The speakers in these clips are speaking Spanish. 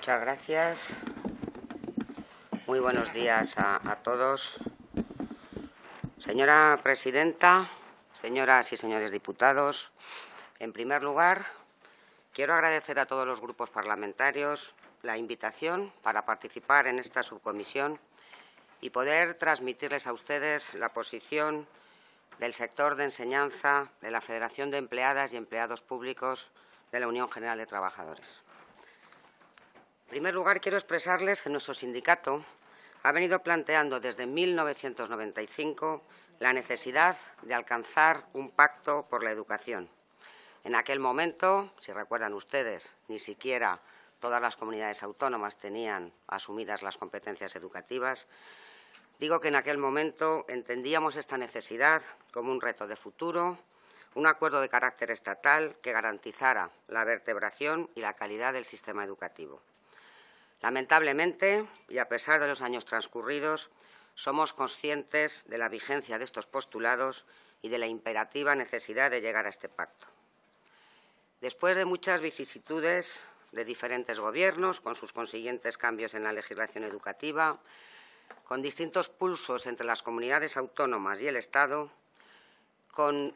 Muchas gracias. Muy buenos días a, todos. Señora presidenta, señoras y señores diputados, en primer lugar, quiero agradecer a todos los grupos parlamentarios la invitación para participar en esta subcomisión y poder transmitirles a ustedes la posición del sector de enseñanza de la Federación de Empleadas y Empleados Públicos de la Unión General de Trabajadores. En primer lugar, quiero expresarles que nuestro sindicato ha venido planteando desde 1995 la necesidad de alcanzar un pacto por la educación. En aquel momento, si recuerdan ustedes, ni siquiera todas las comunidades autónomas tenían asumidas las competencias educativas. Digo que en aquel momento entendíamos esta necesidad como un reto de futuro, un acuerdo de carácter estatal que garantizara la vertebración y la calidad del sistema educativo. Lamentablemente, y a pesar de los años transcurridos, somos conscientes de la vigencia de estos postulados y de la imperativa necesidad de llegar a este pacto. Después de muchas vicisitudes de diferentes gobiernos, con sus consiguientes cambios en la legislación educativa, con distintos pulsos entre las comunidades autónomas y el Estado, con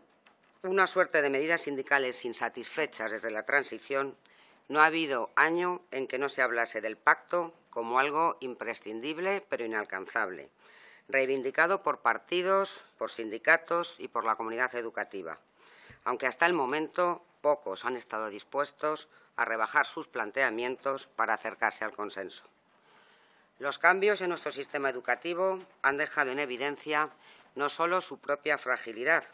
una suerte de medidas sindicales insatisfechas desde la transición, no ha habido año en que no se hablase del pacto como algo imprescindible pero inalcanzable, reivindicado por partidos, por sindicatos y por la comunidad educativa, aunque hasta el momento pocos han estado dispuestos a rebajar sus planteamientos para acercarse al consenso. Los cambios en nuestro sistema educativo han dejado en evidencia no solo su propia fragilidad,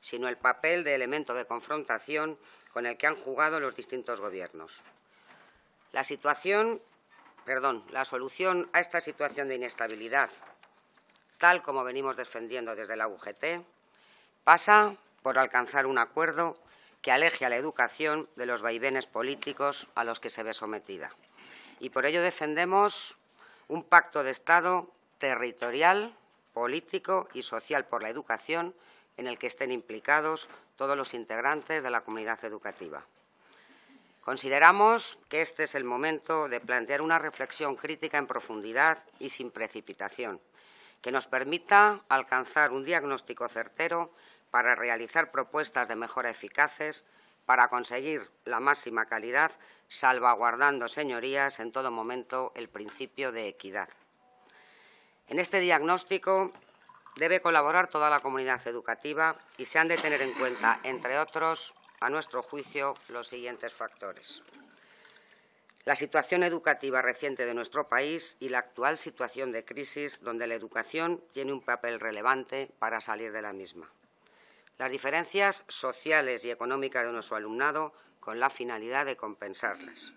sino el papel de elemento de confrontación con el que han jugado los distintos gobiernos. La situación, perdón, la solución a esta situación de inestabilidad, tal como venimos defendiendo desde la UGT, pasa por alcanzar un acuerdo que aleje a la educación de los vaivenes políticos a los que se ve sometida. Y por ello defendemos un pacto de Estado territorial, político y social por la educación en el que estén implicados todos los integrantes de la comunidad educativa. Consideramos que este es el momento de plantear una reflexión crítica en profundidad y sin precipitación, que nos permita alcanzar un diagnóstico certero para realizar propuestas de mejora eficaces para conseguir la máxima calidad, salvaguardando, señorías, en todo momento el principio de equidad. En este diagnóstico debe colaborar toda la comunidad educativa y se han de tener en cuenta, entre otros, a nuestro juicio, los siguientes factores. La situación educativa reciente de nuestro país y la actual situación de crisis donde la educación tiene un papel relevante para salir de la misma. Las diferencias sociales y económicas de nuestro alumnado con la finalidad de compensarlas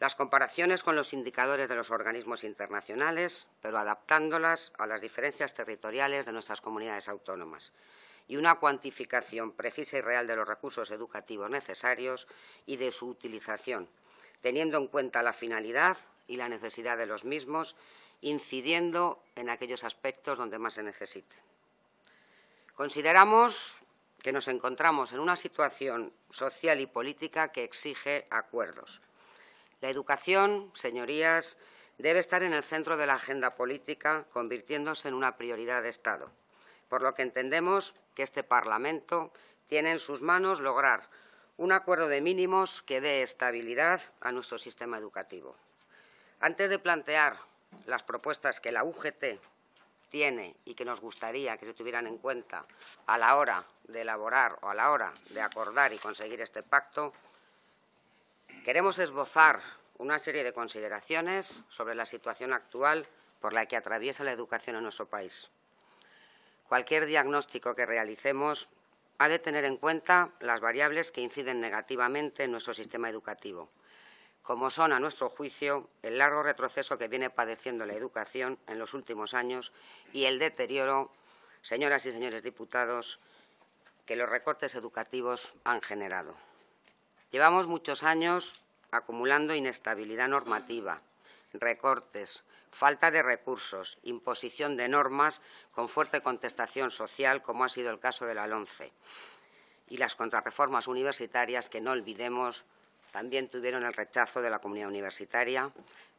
las comparaciones con los indicadores de los organismos internacionales, pero adaptándolas a las diferencias territoriales de nuestras comunidades autónomas y una cuantificación precisa y real de los recursos educativos necesarios y de su utilización, teniendo en cuenta la finalidad y la necesidad de los mismos, incidiendo en aquellos aspectos donde más se necesiten. Consideramos que nos encontramos en una situación social y política que exige acuerdos la educación, señorías, debe estar en el centro de la agenda política, convirtiéndose en una prioridad de Estado, por lo que entendemos que este Parlamento tiene en sus manos lograr un acuerdo de mínimos que dé estabilidad a nuestro sistema educativo. Antes de plantear las propuestas que la UGT tiene y que nos gustaría que se tuvieran en cuenta a la hora de elaborar o a la hora de acordar y conseguir este pacto, Queremos esbozar una serie de consideraciones sobre la situación actual por la que atraviesa la educación en nuestro país. Cualquier diagnóstico que realicemos ha de tener en cuenta las variables que inciden negativamente en nuestro sistema educativo, como son, a nuestro juicio, el largo retroceso que viene padeciendo la educación en los últimos años y el deterioro, señoras y señores diputados, que los recortes educativos han generado. Llevamos muchos años acumulando inestabilidad normativa, recortes, falta de recursos, imposición de normas con fuerte contestación social, como ha sido el caso de la LONCE, y las contrarreformas universitarias que, no olvidemos, también tuvieron el rechazo de la comunidad universitaria,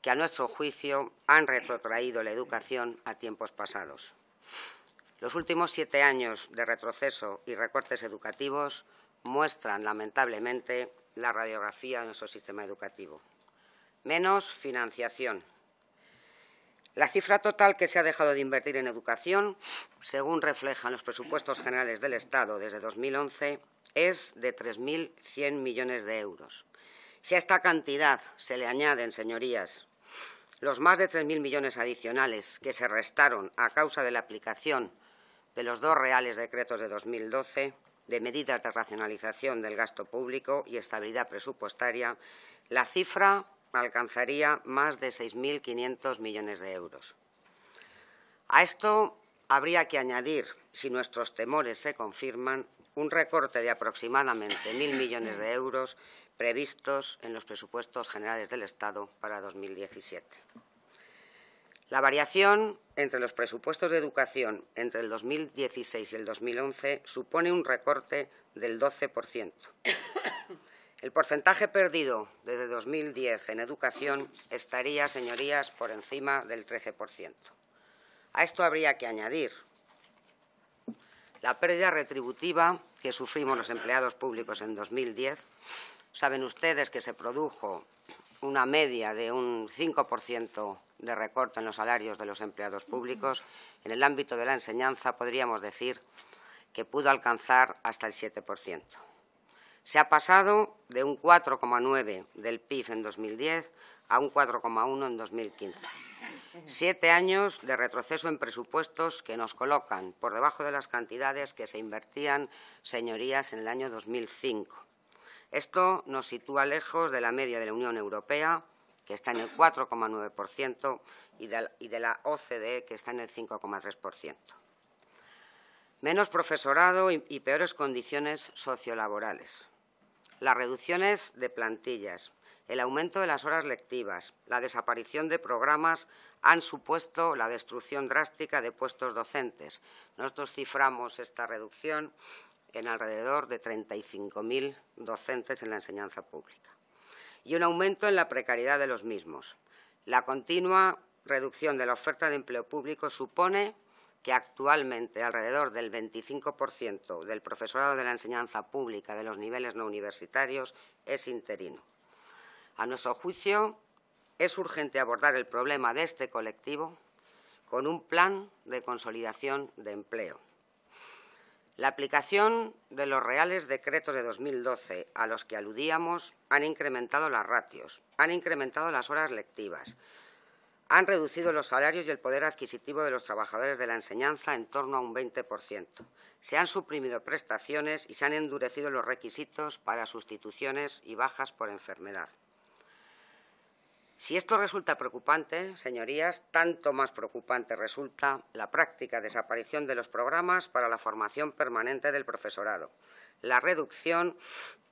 que a nuestro juicio han retrotraído la educación a tiempos pasados. Los últimos siete años de retroceso y recortes educativos muestran, lamentablemente, la radiografía de nuestro sistema educativo. Menos financiación. La cifra total que se ha dejado de invertir en educación, según reflejan los presupuestos generales del Estado desde 2011, es de 3.100 millones de euros. Si a esta cantidad se le añaden, señorías, los más de 3.000 millones adicionales que se restaron a causa de la aplicación de los dos reales decretos de 2012, de medidas de racionalización del gasto público y estabilidad presupuestaria, la cifra alcanzaría más de 6.500 millones de euros. A esto habría que añadir, si nuestros temores se confirman, un recorte de aproximadamente 1.000 millones de euros previstos en los presupuestos generales del Estado para 2017. La variación entre los presupuestos de educación entre el 2016 y el 2011 supone un recorte del 12%. El porcentaje perdido desde 2010 en educación estaría, señorías, por encima del 13%. A esto habría que añadir la pérdida retributiva que sufrimos los empleados públicos en 2010. Saben ustedes que se produjo una media de un 5% de recorte en los salarios de los empleados públicos, en el ámbito de la enseñanza podríamos decir que pudo alcanzar hasta el 7%. Se ha pasado de un 4,9 del PIB en 2010 a un 4,1 en 2015. Siete años de retroceso en presupuestos que nos colocan por debajo de las cantidades que se invertían, señorías, en el año 2005 esto nos sitúa lejos de la media de la Unión Europea, que está en el 4,9%, y de la OCDE, e, que está en el 5,3%. Menos profesorado y peores condiciones sociolaborales. Las reducciones de plantillas, el aumento de las horas lectivas, la desaparición de programas han supuesto la destrucción drástica de puestos docentes. Nosotros ciframos esta reducción en alrededor de 35.000 docentes en la enseñanza pública y un aumento en la precariedad de los mismos. La continua reducción de la oferta de empleo público supone que actualmente alrededor del 25% del profesorado de la enseñanza pública de los niveles no universitarios es interino. A nuestro juicio, es urgente abordar el problema de este colectivo con un plan de consolidación de empleo la aplicación de los reales decretos de 2012 a los que aludíamos han incrementado las ratios, han incrementado las horas lectivas, han reducido los salarios y el poder adquisitivo de los trabajadores de la enseñanza en torno a un 20%. Se han suprimido prestaciones y se han endurecido los requisitos para sustituciones y bajas por enfermedad. Si esto resulta preocupante, señorías, tanto más preocupante resulta la práctica desaparición de los programas para la formación permanente del profesorado, la reducción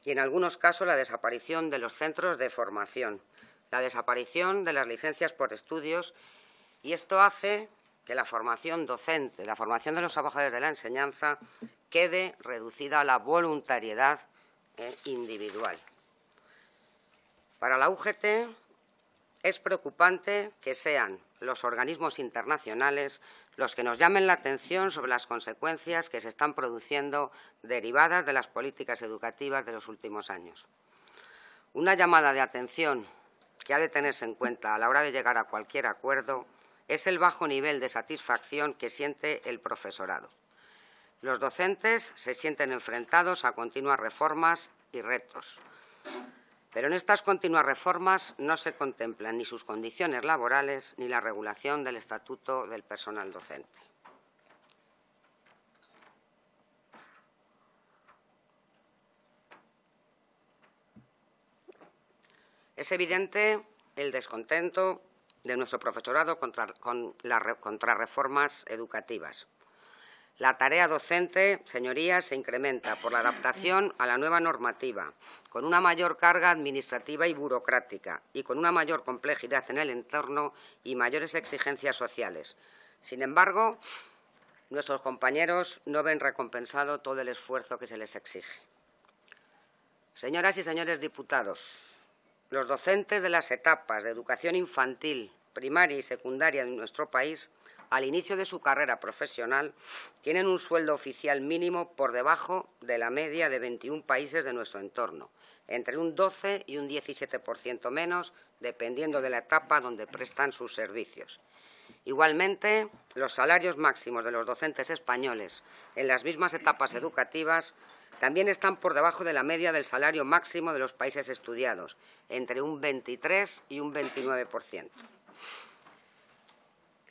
y, en algunos casos, la desaparición de los centros de formación, la desaparición de las licencias por estudios y esto hace que la formación docente, la formación de los trabajadores de la enseñanza quede reducida a la voluntariedad eh, individual. Para la UGT, es preocupante que sean los organismos internacionales los que nos llamen la atención sobre las consecuencias que se están produciendo derivadas de las políticas educativas de los últimos años. Una llamada de atención que ha de tenerse en cuenta a la hora de llegar a cualquier acuerdo es el bajo nivel de satisfacción que siente el profesorado. Los docentes se sienten enfrentados a continuas reformas y retos pero en estas continuas reformas no se contemplan ni sus condiciones laborales ni la regulación del estatuto del personal docente. Es evidente el descontento de nuestro profesorado contra, con las contrarreformas educativas. La tarea docente, señorías, se incrementa por la adaptación a la nueva normativa, con una mayor carga administrativa y burocrática y con una mayor complejidad en el entorno y mayores exigencias sociales. Sin embargo, nuestros compañeros no ven recompensado todo el esfuerzo que se les exige. Señoras y señores diputados, los docentes de las etapas de educación infantil, primaria y secundaria de nuestro país al inicio de su carrera profesional tienen un sueldo oficial mínimo por debajo de la media de 21 países de nuestro entorno, entre un 12 y un 17% menos, dependiendo de la etapa donde prestan sus servicios. Igualmente, los salarios máximos de los docentes españoles en las mismas etapas educativas también están por debajo de la media del salario máximo de los países estudiados, entre un 23 y un 29%.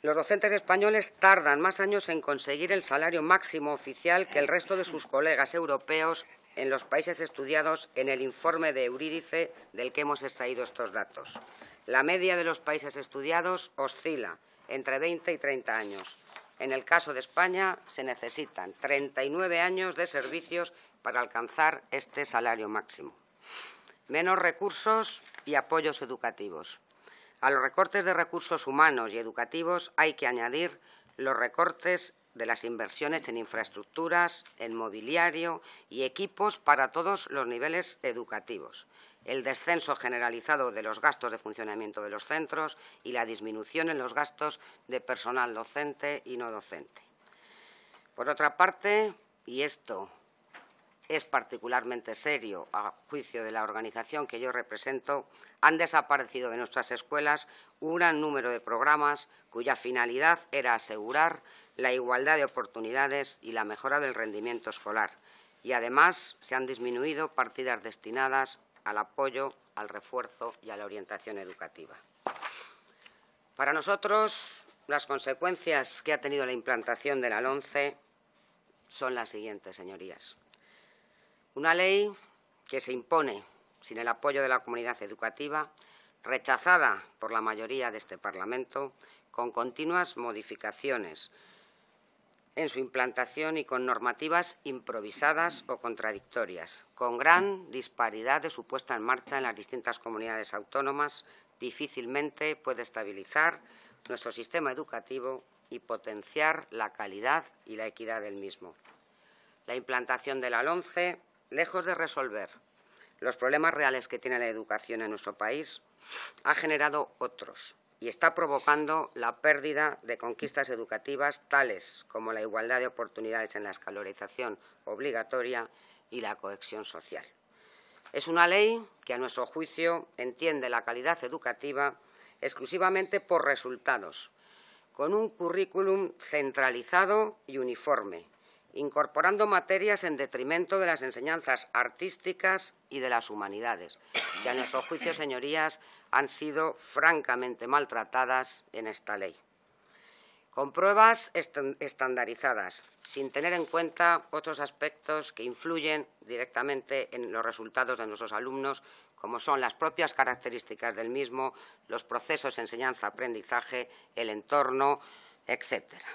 Los docentes españoles tardan más años en conseguir el salario máximo oficial que el resto de sus colegas europeos en los países estudiados en el informe de Eurídice del que hemos extraído estos datos. La media de los países estudiados oscila entre 20 y 30 años. En el caso de España se necesitan 39 años de servicios para alcanzar este salario máximo. Menos recursos y apoyos educativos. A los recortes de recursos humanos y educativos hay que añadir los recortes de las inversiones en infraestructuras, en mobiliario y equipos para todos los niveles educativos, el descenso generalizado de los gastos de funcionamiento de los centros y la disminución en los gastos de personal docente y no docente. Por otra parte, y esto es particularmente serio a juicio de la organización que yo represento, han desaparecido de nuestras escuelas un gran número de programas cuya finalidad era asegurar la igualdad de oportunidades y la mejora del rendimiento escolar. Y además se han disminuido partidas destinadas al apoyo, al refuerzo y a la orientación educativa. Para nosotros, las consecuencias que ha tenido la implantación de la LONCE son las siguientes, señorías. Una ley que se impone sin el apoyo de la comunidad educativa, rechazada por la mayoría de este Parlamento, con continuas modificaciones en su implantación y con normativas improvisadas o contradictorias, con gran disparidad de su puesta en marcha en las distintas comunidades autónomas, difícilmente puede estabilizar nuestro sistema educativo y potenciar la calidad y la equidad del mismo. La implantación de la LONCE lejos de resolver los problemas reales que tiene la educación en nuestro país, ha generado otros y está provocando la pérdida de conquistas educativas tales como la igualdad de oportunidades en la escalarización obligatoria y la cohesión social. Es una ley que, a nuestro juicio, entiende la calidad educativa exclusivamente por resultados, con un currículum centralizado y uniforme, incorporando materias en detrimento de las enseñanzas artísticas y de las humanidades, que a nuestro juicio, señorías, han sido francamente maltratadas en esta ley. Con pruebas estandarizadas, sin tener en cuenta otros aspectos que influyen directamente en los resultados de nuestros alumnos, como son las propias características del mismo, los procesos de enseñanza-aprendizaje, el entorno, etcétera.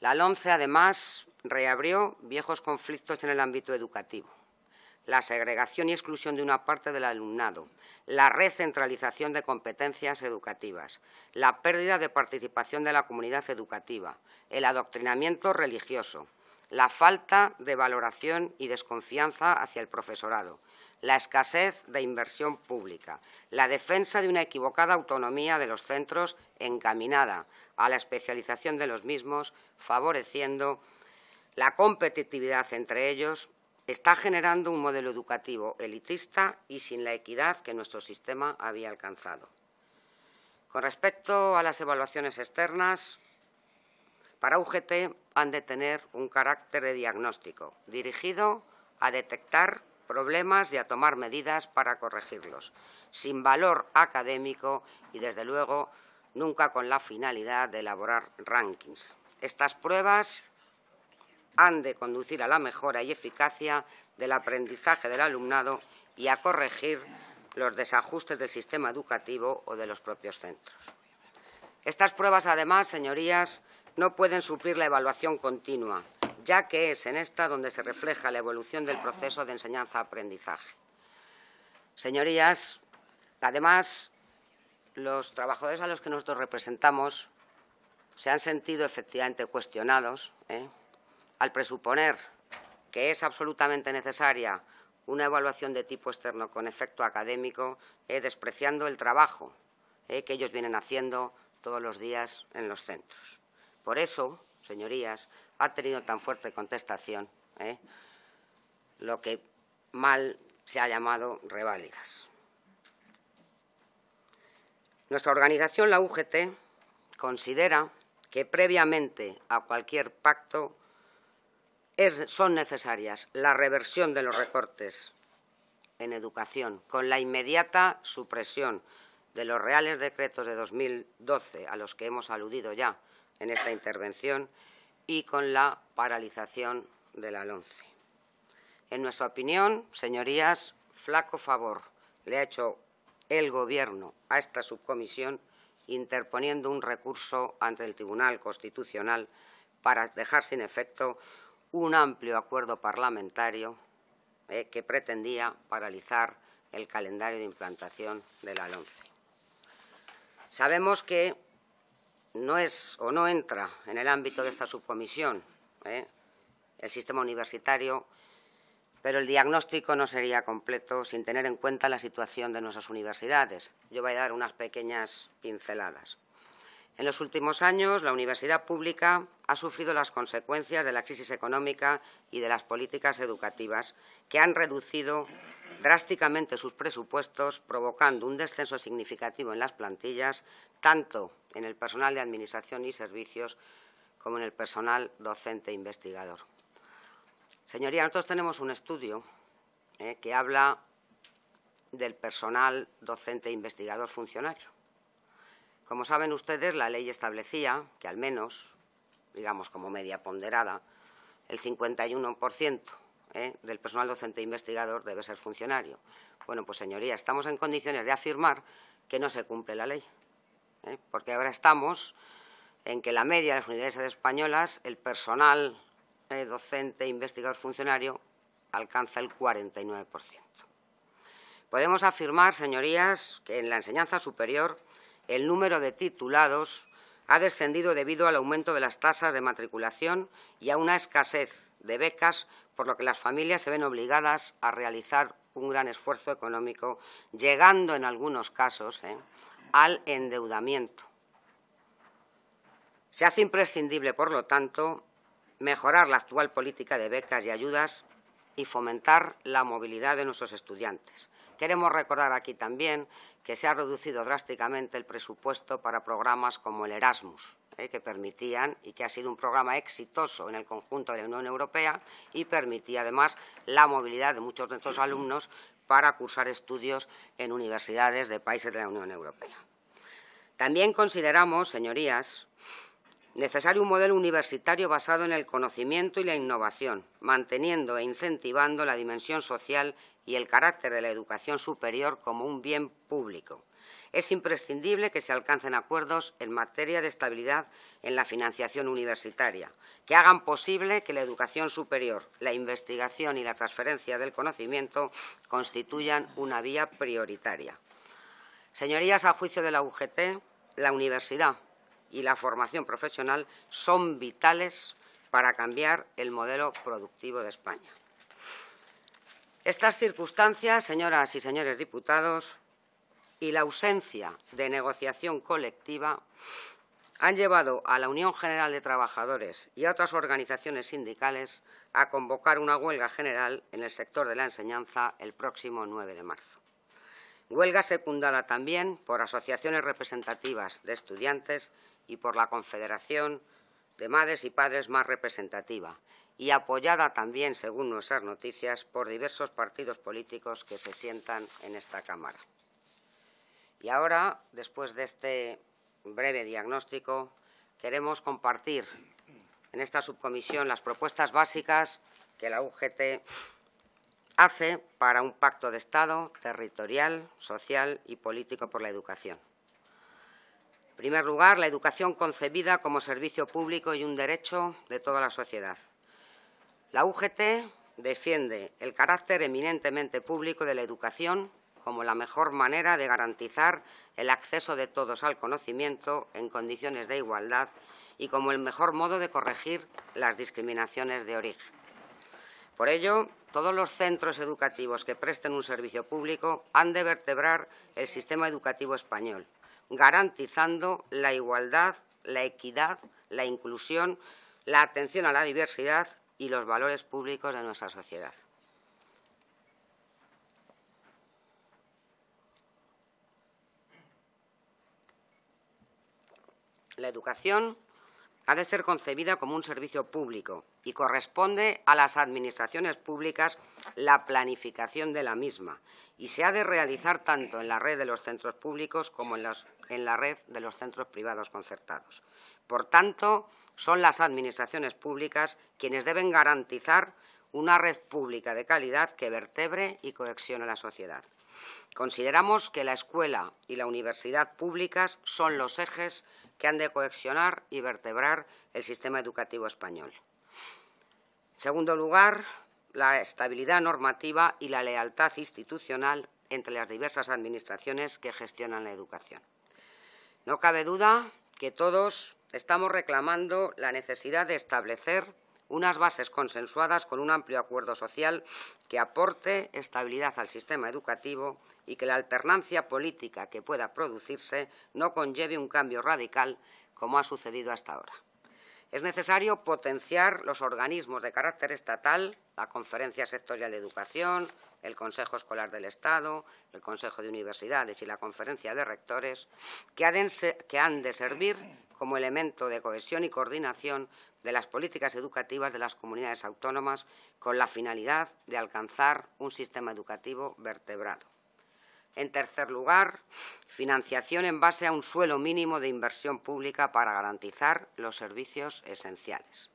La LONCE, además, reabrió viejos conflictos en el ámbito educativo, la segregación y exclusión de una parte del alumnado, la recentralización de competencias educativas, la pérdida de participación de la comunidad educativa, el adoctrinamiento religioso, la falta de valoración y desconfianza hacia el profesorado, la escasez de inversión pública, la defensa de una equivocada autonomía de los centros encaminada a la especialización de los mismos, favoreciendo la competitividad entre ellos está generando un modelo educativo elitista y sin la equidad que nuestro sistema había alcanzado. Con respecto a las evaluaciones externas, para UGT han de tener un carácter diagnóstico, dirigido a detectar problemas y a tomar medidas para corregirlos, sin valor académico y, desde luego, nunca con la finalidad de elaborar rankings. Estas pruebas han de conducir a la mejora y eficacia del aprendizaje del alumnado y a corregir los desajustes del sistema educativo o de los propios centros. Estas pruebas, además, señorías, no pueden suplir la evaluación continua, ya que es en esta donde se refleja la evolución del proceso de enseñanza-aprendizaje. Señorías, además, los trabajadores a los que nosotros representamos se han sentido efectivamente cuestionados ¿eh? al presuponer que es absolutamente necesaria una evaluación de tipo externo con efecto académico, eh, despreciando el trabajo eh, que ellos vienen haciendo todos los días en los centros. Por eso, señorías, ha tenido tan fuerte contestación eh, lo que mal se ha llamado reválidas. Nuestra organización, la UGT, considera que previamente a cualquier pacto son necesarias la reversión de los recortes en educación con la inmediata supresión de los reales decretos de 2012 a los que hemos aludido ya en esta intervención y con la paralización de la LONCE. En nuestra opinión, señorías, flaco favor le ha hecho el Gobierno a esta subcomisión interponiendo un recurso ante el Tribunal Constitucional para dejar sin efecto un amplio acuerdo parlamentario eh, que pretendía paralizar el calendario de implantación de la LONCE. Sabemos que no es o no entra en el ámbito de esta subcomisión eh, el sistema universitario, pero el diagnóstico no sería completo sin tener en cuenta la situación de nuestras universidades. Yo voy a dar unas pequeñas pinceladas. En los últimos años, la universidad pública ha sufrido las consecuencias de la crisis económica y de las políticas educativas, que han reducido drásticamente sus presupuestos, provocando un descenso significativo en las plantillas, tanto en el personal de administración y servicios como en el personal docente e investigador. Señorías, nosotros tenemos un estudio eh, que habla del personal docente e investigador funcionario como saben ustedes, la ley establecía que al menos, digamos como media ponderada, el 51% ¿eh? del personal docente e investigador debe ser funcionario. Bueno, pues señorías, estamos en condiciones de afirmar que no se cumple la ley, ¿eh? porque ahora estamos en que la media de las universidades españolas, el personal eh, docente, investigador, funcionario, alcanza el 49%. Podemos afirmar, señorías, que en la enseñanza superior el número de titulados ha descendido debido al aumento de las tasas de matriculación y a una escasez de becas, por lo que las familias se ven obligadas a realizar un gran esfuerzo económico, llegando en algunos casos ¿eh? al endeudamiento. Se hace imprescindible, por lo tanto, mejorar la actual política de becas y ayudas y fomentar la movilidad de nuestros estudiantes. Queremos recordar aquí también que se ha reducido drásticamente el presupuesto para programas como el Erasmus, eh, que permitían y que ha sido un programa exitoso en el conjunto de la Unión Europea y permitía además la movilidad de muchos de nuestros alumnos para cursar estudios en universidades de países de la Unión Europea. También consideramos, señorías, Necesario un modelo universitario basado en el conocimiento y la innovación, manteniendo e incentivando la dimensión social y el carácter de la educación superior como un bien público. Es imprescindible que se alcancen acuerdos en materia de estabilidad en la financiación universitaria, que hagan posible que la educación superior, la investigación y la transferencia del conocimiento constituyan una vía prioritaria. Señorías, a juicio de la UGT, la universidad, y la formación profesional son vitales para cambiar el modelo productivo de España. Estas circunstancias, señoras y señores diputados, y la ausencia de negociación colectiva han llevado a la Unión General de Trabajadores y a otras organizaciones sindicales a convocar una huelga general en el sector de la enseñanza el próximo 9 de marzo. Huelga secundada también por asociaciones representativas de estudiantes y por la Confederación de Madres y Padres más representativa y apoyada también, según nuestras noticias, por diversos partidos políticos que se sientan en esta Cámara. Y ahora, después de este breve diagnóstico, queremos compartir en esta subcomisión las propuestas básicas que la UGT hace para un pacto de Estado territorial, social y político por la educación. En primer lugar, la educación concebida como servicio público y un derecho de toda la sociedad. La UGT defiende el carácter eminentemente público de la educación como la mejor manera de garantizar el acceso de todos al conocimiento en condiciones de igualdad y como el mejor modo de corregir las discriminaciones de origen. Por ello, todos los centros educativos que presten un servicio público han de vertebrar el sistema educativo español, garantizando la igualdad, la equidad, la inclusión, la atención a la diversidad y los valores públicos de nuestra sociedad. La educación ha de ser concebida como un servicio público y corresponde a las administraciones públicas la planificación de la misma y se ha de realizar tanto en la red de los centros públicos como en, la red de los centros privados concertados. Por tanto, son las administraciones públicas quienes deben garantizar una red pública de calidad que vertebre y coexione la sociedad. Consideramos que la escuela y la universidad públicas son los ejes que han de coexionar y vertebrar el sistema educativo español. En segundo lugar, la estabilidad normativa y la lealtad institucional entre las diversas administraciones que gestionan la educación. No cabe duda que todos estamos reclamando la necesidad de establecer unas bases consensuadas con un amplio acuerdo social que aporte estabilidad al sistema educativo y que la alternancia política que pueda producirse no conlleve un cambio radical como ha sucedido hasta ahora. Es necesario potenciar los organismos de carácter estatal, la Conferencia Sectorial de Educación, el Consejo Escolar del Estado, el Consejo de Universidades y la Conferencia de Rectores, que han de servir como elemento de cohesión y coordinación de las políticas educativas de las comunidades autónomas con la finalidad de alcanzar un sistema educativo vertebrado. En tercer lugar, financiación en base a un suelo mínimo de inversión pública para garantizar los servicios esenciales.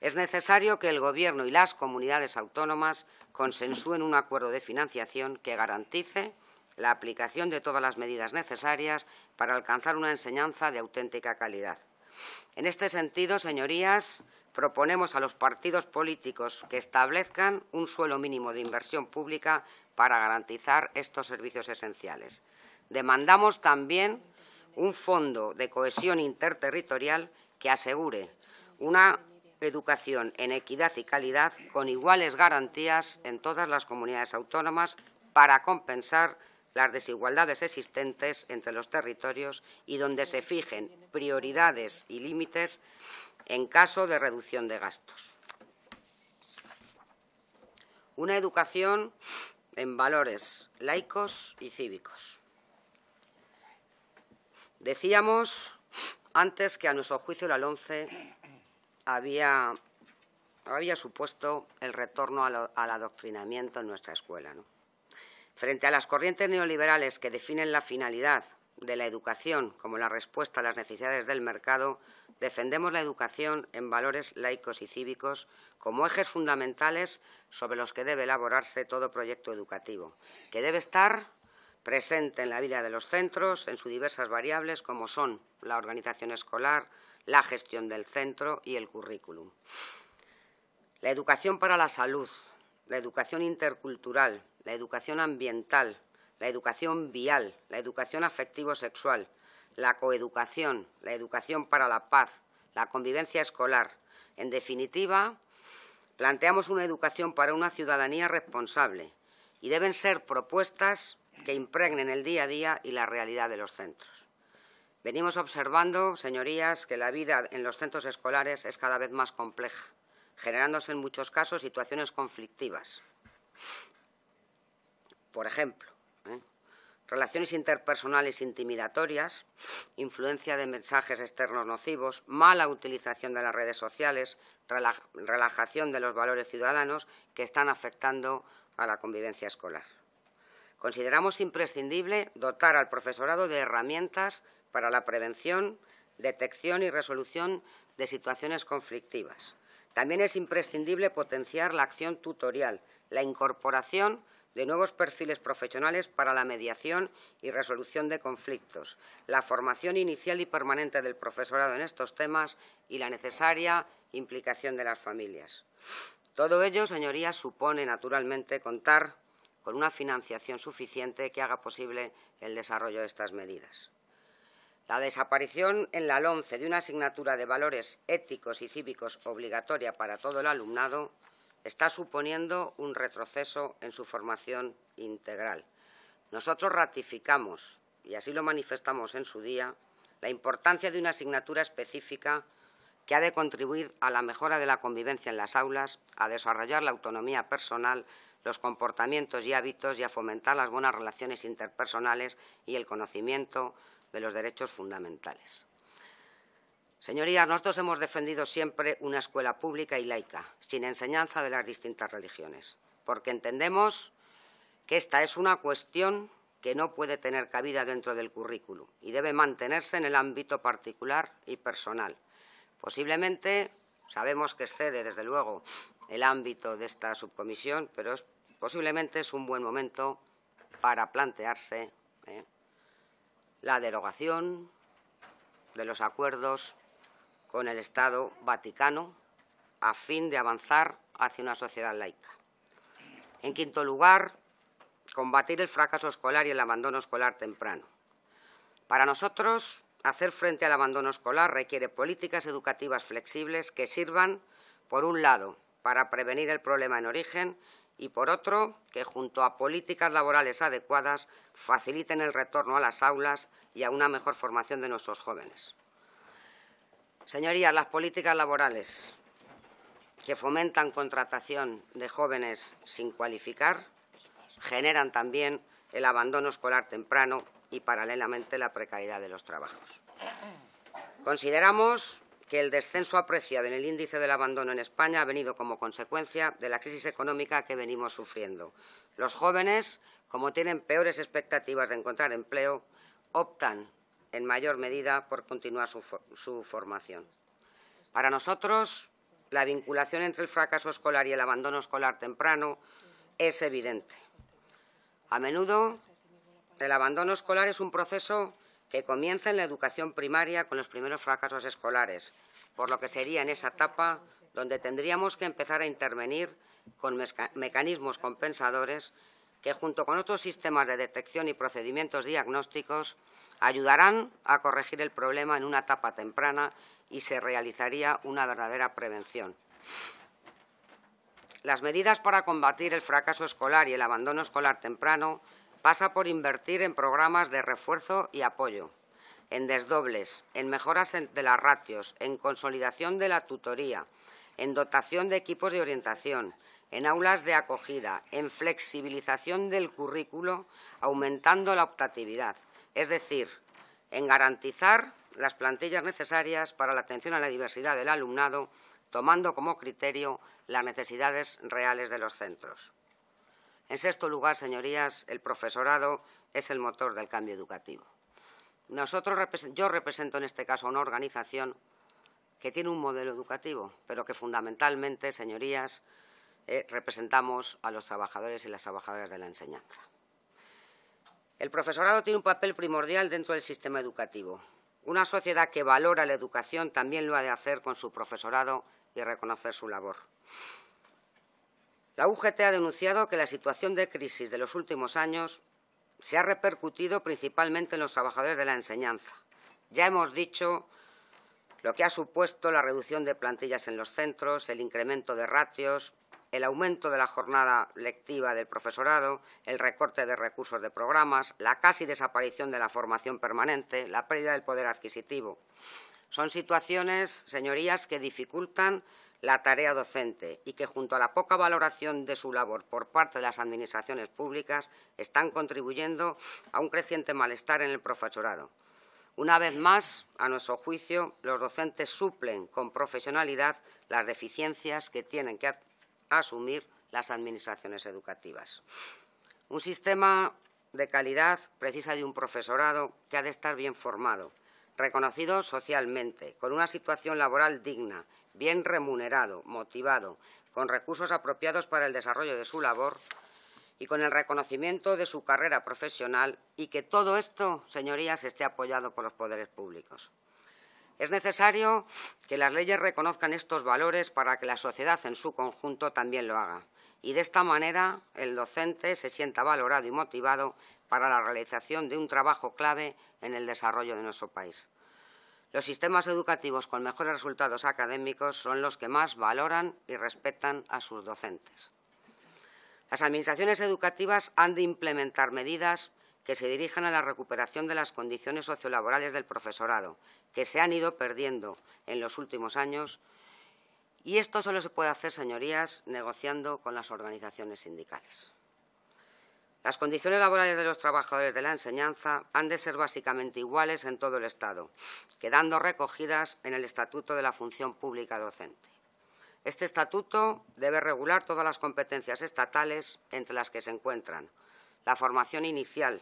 Es necesario que el Gobierno y las comunidades autónomas consensúen un acuerdo de financiación que garantice la aplicación de todas las medidas necesarias para alcanzar una enseñanza de auténtica calidad. En este sentido, señorías, proponemos a los partidos políticos que establezcan un suelo mínimo de inversión pública para garantizar estos servicios esenciales. Demandamos también un fondo de cohesión interterritorial que asegure una educación en equidad y calidad con iguales garantías en todas las comunidades autónomas para compensar las desigualdades existentes entre los territorios y donde se fijen prioridades y límites en caso de reducción de gastos. Una educación en valores laicos y cívicos. Decíamos antes que a nuestro juicio la ONCE... había, supuesto el retorno al, adoctrinamiento en nuestra escuela. Frente a las corrientes neoliberales que definen la finalidad de la educación como la respuesta a las necesidades del mercado, defendemos la educación en valores laicos y cívicos como ejes fundamentales sobre los que debe elaborarse todo proyecto educativo, que debe estar presente en la vida de los centros, en sus diversas variables, como son la organización escolar, la gestión del centro y el currículum. La educación para la salud, la educación intercultural, la educación ambiental, la educación vial, la educación afectivo-sexual, la coeducación, la educación para la paz, la convivencia escolar. En definitiva, planteamos una educación para una ciudadanía responsable y deben ser propuestas que impregnen el día a día y la realidad de los centros. Venimos observando, señorías, que la vida en los centros escolares es cada vez más compleja, generándose en muchos casos situaciones conflictivas. Por ejemplo, relaciones interpersonales intimidatorias, influencia de mensajes externos nocivos, mala utilización de las redes sociales, relajación de los valores ciudadanos que están afectando a la convivencia escolar. Consideramos imprescindible dotar al profesorado de herramientas para la prevención, detección y resolución de situaciones conflictivas. También es imprescindible potenciar la acción tutorial, la incorporación de nuevos perfiles profesionales para la mediación y resolución de conflictos, la formación inicial y permanente del profesorado en estos temas y la necesaria implicación de las familias. Todo ello, señorías, supone naturalmente contar con una financiación suficiente que haga posible el desarrollo de estas medidas. La desaparición en la LOMCE de una asignatura de valores éticos y cívicos obligatoria para todo el alumnado está suponiendo un retroceso en su formación integral. Nosotros ratificamos, y así lo manifestamos en su día, la importancia de una asignatura específica que ha de contribuir a la mejora de la convivencia en las aulas, a desarrollar la autonomía personal, los comportamientos y hábitos y a fomentar las buenas relaciones interpersonales y el conocimiento de los derechos fundamentales. Señorías, nosotros hemos defendido siempre una escuela pública y laica, sin enseñanza de las distintas religiones, porque entendemos que esta es una cuestión que no puede tener cabida dentro del currículum y debe mantenerse en el ámbito particular y personal. Posiblemente, sabemos que excede, desde luego, el ámbito de esta subcomisión, pero posiblemente es un buen momento para plantearse ¿eh? la derogación de los acuerdos con el Estado Vaticano a fin de avanzar hacia una sociedad laica. En quinto lugar, combatir el fracaso escolar y el abandono escolar temprano. Para nosotros, hacer frente al abandono escolar requiere políticas educativas flexibles que sirvan, por un lado, para prevenir el problema en origen y, por otro, que junto a políticas laborales adecuadas faciliten el retorno a las aulas y a una mejor formación de nuestros jóvenes. Señorías, las políticas laborales que fomentan contratación de jóvenes sin cualificar generan también el abandono escolar temprano y, paralelamente, la precariedad de los trabajos. Consideramos que el descenso apreciado en el índice del abandono en España ha venido como consecuencia de la crisis económica que venimos sufriendo. Los jóvenes, como tienen peores expectativas de encontrar empleo, optan en mayor medida por continuar su, formación. Para nosotros, la vinculación entre el fracaso escolar y el abandono escolar temprano es evidente. A menudo, el abandono escolar es un proceso que comienza en la educación primaria con los primeros fracasos escolares, por lo que sería en esa etapa donde tendríamos que empezar a intervenir con mecanismos compensadores que junto con otros sistemas de detección y procedimientos diagnósticos ayudarán a corregir el problema en una etapa temprana y se realizaría una verdadera prevención. Las medidas para combatir el fracaso escolar y el abandono escolar temprano pasa por invertir en programas de refuerzo y apoyo, en desdobles, en mejoras de las ratios, en consolidación de la tutoría, en dotación de equipos de orientación, en aulas de acogida, en flexibilización del currículo, aumentando la optatividad, es decir, en garantizar las plantillas necesarias para la atención a la diversidad del alumnado, tomando como criterio las necesidades reales de los centros. En sexto lugar, señorías, el profesorado es el motor del cambio educativo. yo represento en este caso una organización que tiene un modelo educativo, pero que fundamentalmente, señorías, eh, representamos a los trabajadores y las trabajadoras de la enseñanza. El profesorado tiene un papel primordial dentro del sistema educativo. Una sociedad que valora la educación también lo ha de hacer con su profesorado y reconocer su labor. La UGT ha denunciado que la situación de crisis de los últimos años se ha repercutido principalmente en los trabajadores de la enseñanza. Ya hemos dicho lo que ha supuesto la reducción de plantillas en los centros, el incremento de ratios, el aumento de la jornada lectiva del profesorado, el recorte de recursos de programas, la casi desaparición de la formación permanente, la pérdida del poder adquisitivo. Son situaciones, señorías, que dificultan la tarea docente y que, junto a la poca valoración de su labor por parte de las administraciones públicas, están contribuyendo a un creciente malestar en el profesorado. Una vez más, a nuestro juicio, los docentes suplen con profesionalidad las deficiencias que tienen que asumir las administraciones educativas. Un sistema de calidad precisa de un profesorado que ha de estar bien formado, reconocido socialmente, con una situación laboral digna, bien remunerado, motivado, con recursos apropiados para el desarrollo de su labor y con el reconocimiento de su carrera profesional y que todo esto, señorías, esté apoyado por los poderes públicos. Es necesario que las leyes reconozcan estos valores para que la sociedad en su conjunto también lo haga. Y de esta manera el docente se sienta valorado y motivado para la realización de un trabajo clave en el desarrollo de nuestro país. Los sistemas educativos con mejores resultados académicos son los que más valoran y respetan a sus docentes. Las administraciones educativas han de implementar medidas que se dirijan a la recuperación de las condiciones sociolaborales del profesorado, que se han ido perdiendo en los últimos años. Y esto solo se puede hacer, señorías, negociando con las organizaciones sindicales. Las condiciones laborales de los trabajadores de la enseñanza han de ser básicamente iguales en todo el Estado, quedando recogidas en el Estatuto de la Función Pública Docente. Este estatuto debe regular todas las competencias estatales entre las que se encuentran la formación inicial,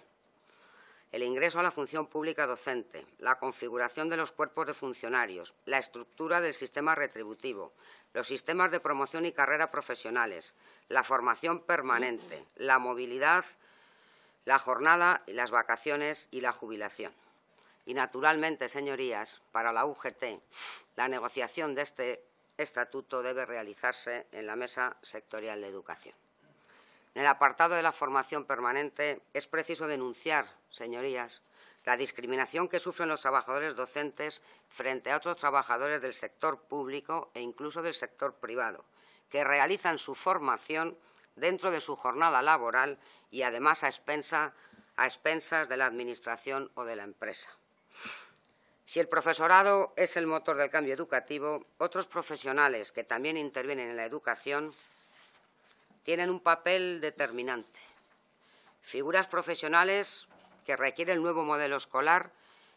el ingreso a la función pública docente, la configuración de los cuerpos de funcionarios, la estructura del sistema retributivo, los sistemas de promoción y carrera profesionales, la formación permanente, la movilidad, la jornada, las vacaciones y la jubilación. Y, naturalmente, señorías, para la UGT, la negociación de este estatuto debe realizarse en la Mesa Sectorial de Educación. En el apartado de la formación permanente es preciso denunciar, señorías, la discriminación que sufren los trabajadores docentes frente a otros trabajadores del sector público e incluso del sector privado, que realizan su formación dentro de su jornada laboral y además a, expensas de la Administración o de la empresa. Si el profesorado es el motor del cambio educativo, otros profesionales que también intervienen en la educación tienen un papel determinante. Figuras profesionales que requieren el nuevo modelo escolar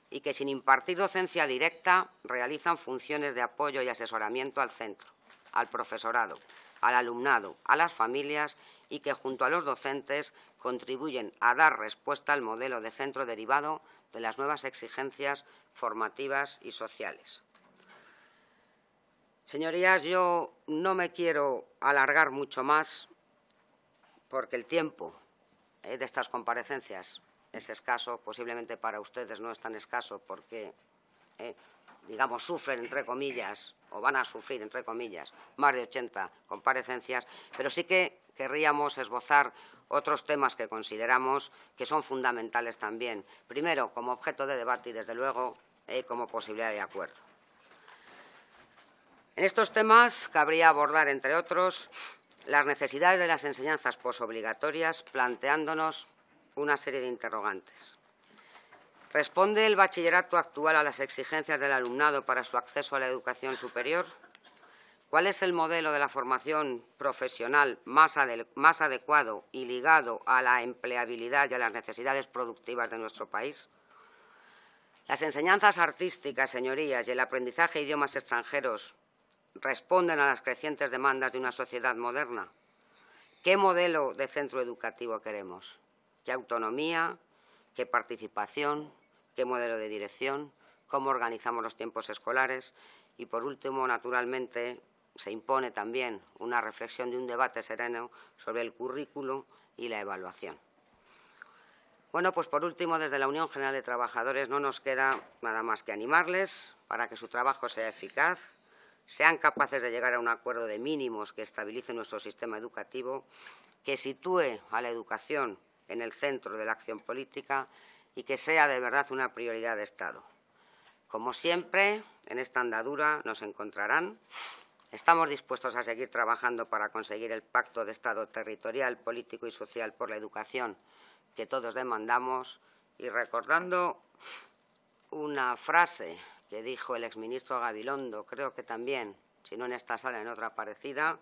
y que sin impartir docencia directa realizan funciones de apoyo y asesoramiento al centro, al profesorado, al alumnado, a las familias y que junto a los docentes contribuyen a dar respuesta al modelo de centro derivado de las nuevas exigencias formativas y sociales. Señorías, yo no me quiero alargar mucho más porque el tiempo eh, de estas comparecencias es escaso, posiblemente para ustedes no es tan escaso porque, eh, digamos, sufren, entre comillas, o van a sufrir, entre comillas, más de 80 comparecencias, pero sí que querríamos esbozar otros temas que consideramos que son fundamentales también. Primero, como objeto de debate y, desde luego, eh, como posibilidad de acuerdo. En estos temas cabría abordar, entre otros, las necesidades de las enseñanzas posobligatorias planteándonos una serie de interrogantes. ¿Responde el bachillerato actual a las exigencias del alumnado para su acceso a la educación superior? ¿Cuál es el modelo de la formación profesional más, adecuado y ligado a la empleabilidad y a las necesidades productivas de nuestro país? Las enseñanzas artísticas, señorías, y el aprendizaje de idiomas extranjeros responden a las crecientes demandas de una sociedad moderna? ¿Qué modelo de centro educativo queremos? ¿Qué autonomía? ¿Qué participación? ¿Qué modelo de dirección? ¿Cómo organizamos los tiempos escolares? Y, por último, naturalmente, se impone también una reflexión de un debate sereno sobre el currículo y la evaluación. Bueno, pues por último, desde la Unión General de Trabajadores no nos queda nada más que animarles para que su trabajo sea eficaz, sean capaces de llegar a un acuerdo de mínimos que estabilice nuestro sistema educativo, que sitúe a la educación en el centro de la acción política y que sea de verdad una prioridad de Estado. Como siempre, en esta andadura nos encontrarán. Estamos dispuestos a seguir trabajando para conseguir el pacto de Estado territorial, político y social por la educación que todos demandamos y recordando una frase le dijo el exministro Gabilondo, creo que también, si no en esta sala, en otra parecida,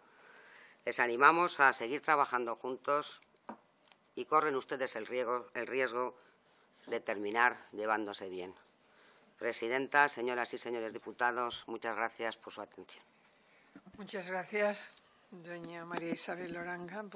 les animamos a seguir trabajando juntos y corren ustedes el riesgo, de terminar llevándose bien. Presidenta, señoras y señores diputados, muchas gracias por su atención. Muchas gracias, doña María Isabel Loranga.